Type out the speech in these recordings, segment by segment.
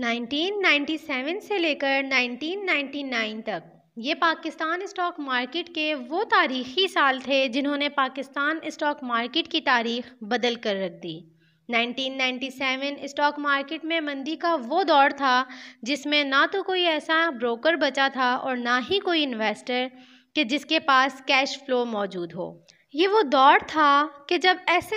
1997 से लेकर 1999 तक ये पाकिस्तान स्टॉक मार्केट के वो तारीखी साल थे जिन्होंने पाकिस्तान स्टॉक मार्केट की तारीख बदल कर रख दी 1997 स्टॉक मार्केट में मंदी का वो दौर था जिसमें ना तो कोई ऐसा ब्रोकर बचा था और ना ही कोई इन्वेस्टर कि जिसके पास कैश फ्लो मौजूद हो ये वो दौर था कि जब एस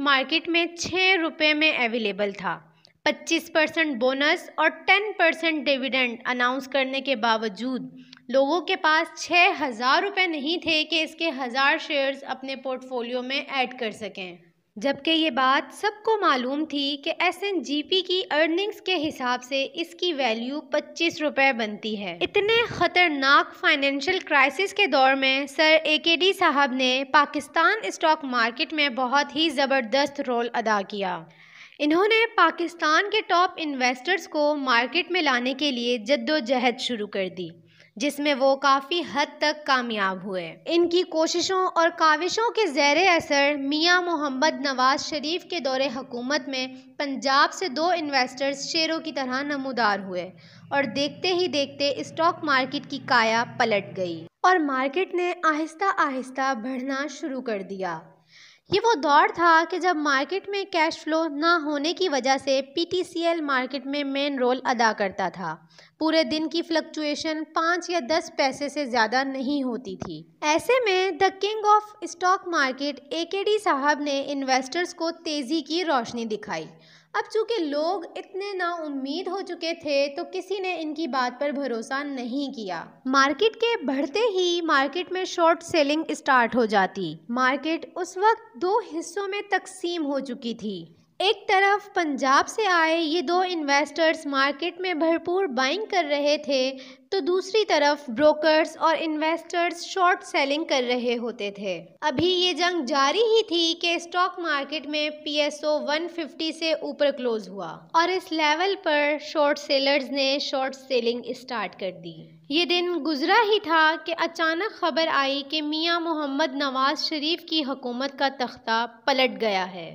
मार्केट में छः रुपये में अवेलेबल था 25 परसेंट बोनस और 10 परसेंट डिविडेंड अनाउंस करने के बावजूद लोगों के पास छः हज़ार रुपये नहीं थे कि इसके हज़ार शेयर्स अपने पोर्टफोलियो में ऐड कर सकें जबकि ये बात सबको मालूम थी कि एस एन जी पी की अर्निंग्स के हिसाब से इसकी वैल्यू पच्चीस रुपये बनती है इतने ख़तरनाक फाइनेंशियल क्राइसिस के दौर में सर ए के डी साहब ने पाकिस्तान स्टॉक मार्केट में बहुत ही ज़बरदस्त रोल अदा किया इन्होंने पाकिस्तान के टॉप इन्वेस्टर्स को मार्केट में लाने के लिए जद्दोजहद शुरू कर दी जिसमें वो काफ़ी हद तक कामयाब हुए इनकी कोशिशों और काविशों के ज़ैर असर मियाँ मोहम्मद नवाज शरीफ के दौरे हकूमत में पंजाब से दो इन्वेस्टर्स शेरों की तरह नमोदार हुए और देखते ही देखते स्टॉक मार्केट की काया पलट गई और मार्केट ने आहिस्ता आहिस्ता बढ़ना शुरू कर दिया ये वो दौर था कि जब मार्केट में कैश फ्लो ना होने की वजह से पीटीसीएल मार्केट में मेन रोल अदा करता था पूरे दिन की फ्लक्चुएशन पाँच या दस पैसे से ज़्यादा नहीं होती थी ऐसे में the king of stock market AKD साहब ने इन्वेस्टर्स को तेज़ी की रोशनी दिखाई अब चूंकि लोग इतने ना उम्मीद हो चुके थे तो किसी ने इनकी बात पर भरोसा नहीं किया मार्केट के बढ़ते ही मार्केट में शॉर्ट सेलिंग स्टार्ट हो जाती मार्केट उस वक्त दो हिस्सों में तकसीम हो चुकी थी एक तरफ पंजाब से आए ये दो इन्वेस्टर्स मार्केट में भरपूर बाइंग कर रहे थे तो दूसरी तरफ ब्रोकर्स और इन्वेस्टर्स शॉर्ट सेलिंग कर रहे होते थे अभी ये जंग जारी ही थी कि स्टॉक मार्केट में पीएसओ 150 से ऊपर क्लोज हुआ और इस लेवल पर शॉर्ट सेलर्स ने शॉर्ट सेलिंग स्टार्ट कर दी ये दिन गुजरा ही था कि अचानक खबर आई कि मियाँ मोहम्मद नवाज शरीफ की हुकूमत का तख्ता पलट गया है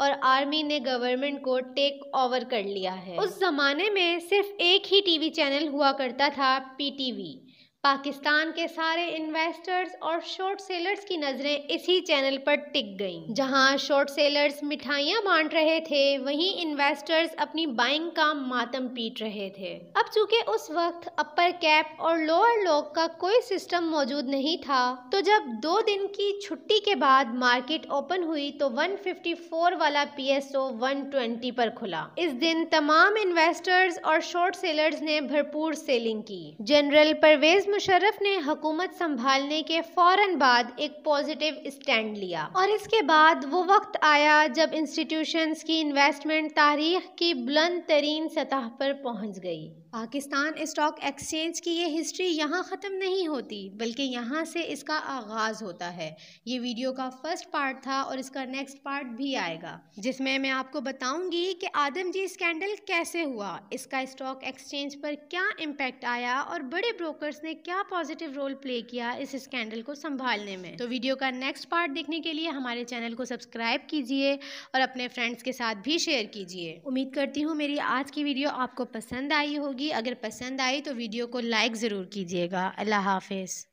और आर्मी ने गवर्नमेंट को टेक ओवर कर लिया है उस ज़माने में सिर्फ एक ही टीवी चैनल हुआ करता था PTV. पाकिस्तान के सारे इन्वेस्टर्स और शॉर्ट सेलर्स की नज़रें इसी चैनल पर टिक गईं। जहां शॉर्ट सेलर्स मिठाइयां बांट रहे थे वहीं इन्वेस्टर्स अपनी बाइंग का मातम पीट रहे थे अब चूंकि उस वक्त अपर कैप और लोअर लॉक का कोई सिस्टम मौजूद नहीं था तो जब दो दिन की छुट्टी के बाद मार्केट ओपन हुई तो वन वाला पी एस पर खुला इस दिन तमाम इन्वेस्टर्स और शॉर्ट सेलर्स ने भरपूर सेलिंग की जनरल परवेज मुशर्रफ ने हकूमत संभालने के फौरन बाद एक पॉजिटिव स्टैंड लिया और इसके बाद वो वक्त आया जब इंस्टीट्यूशन की इन्वेस्टमेंट तारीख की बुलंद तरीन सतह पर पहुंच गई पाकिस्तान स्टॉक एक्सचेंज की ये हिस्ट्री यहाँ ख़त्म नहीं होती बल्कि यहाँ से इसका आगाज़ होता है ये वीडियो का फर्स्ट पार्ट था और इसका नेक्स्ट पार्ट भी आएगा जिसमें मैं आपको बताऊंगी कि आदम जी स्कैंडल कैसे हुआ इसका स्टॉक एक्सचेंज पर क्या इम्पेक्ट आया और बड़े ब्रोकर्स ने क्या पॉजिटिव रोल प्ले किया इस स्कैंडल को संभालने में तो वीडियो का नेक्स्ट पार्ट देखने के लिए हमारे चैनल को सब्सक्राइब कीजिए और अपने फ्रेंड्स के साथ भी शेयर कीजिए उम्मीद करती हूँ मेरी आज की वीडियो आपको पसंद आई होगी अगर पसंद आई तो वीडियो को लाइक ज़रूर कीजिएगा अल्लाह हाफिज़